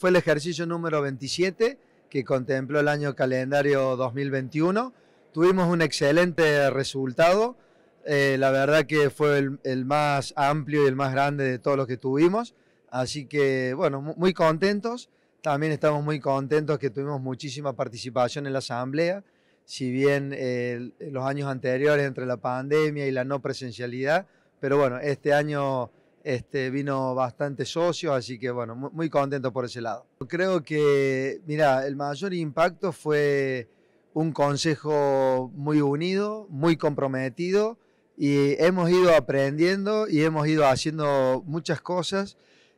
Fue el ejercicio número 27 que contempló el año calendario 2021. Tuvimos un excelente resultado. Eh, la verdad que fue el, más amplio y el más grande de todos los que tuvimos. Así que, bueno, muy contentos. También estamos muy contentos que tuvimos muchísima participación en la asamblea. Si bien los años anteriores entre la pandemia y la no presencialidad, pero bueno, este año este, vino bastante socio, así que bueno, muy, contento por ese lado. Creo que, mira, el mayor impacto fue un consejo muy unido, muy comprometido y hemos ido aprendiendo y hemos ido haciendo muchas cosas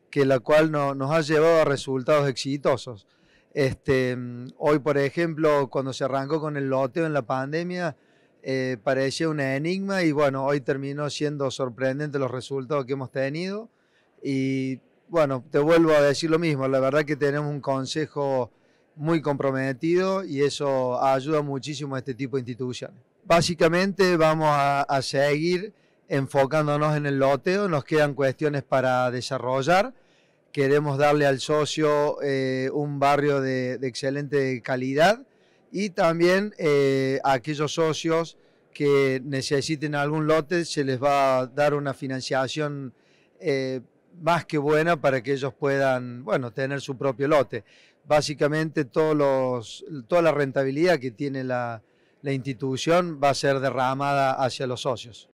que la cual nos ha llevado a resultados exitosos. Este, mm, hoy, por ejemplo, cuando se arrancó con el loteo en la pandemia, eh, parecía un enigma y bueno, hoy terminó siendo sorprendente los resultados que hemos tenido y bueno, te vuelvo a decir lo mismo, la verdad que tenemos un consejo muy comprometido y eso ayuda muchísimo a este tipo de instituciones. Básicamente vamos a, seguir enfocándonos en el loteo, nos quedan cuestiones para desarrollar, queremos darle al socio eh, un barrio de excelente calidad y también eh, a aquellos socios que necesiten algún lote se les va a dar una financiación eh, más que buena para que ellos puedan, bueno, tener su propio lote. Básicamente todos los, toda la rentabilidad que tiene la, la institución va a ser derramada hacia los socios.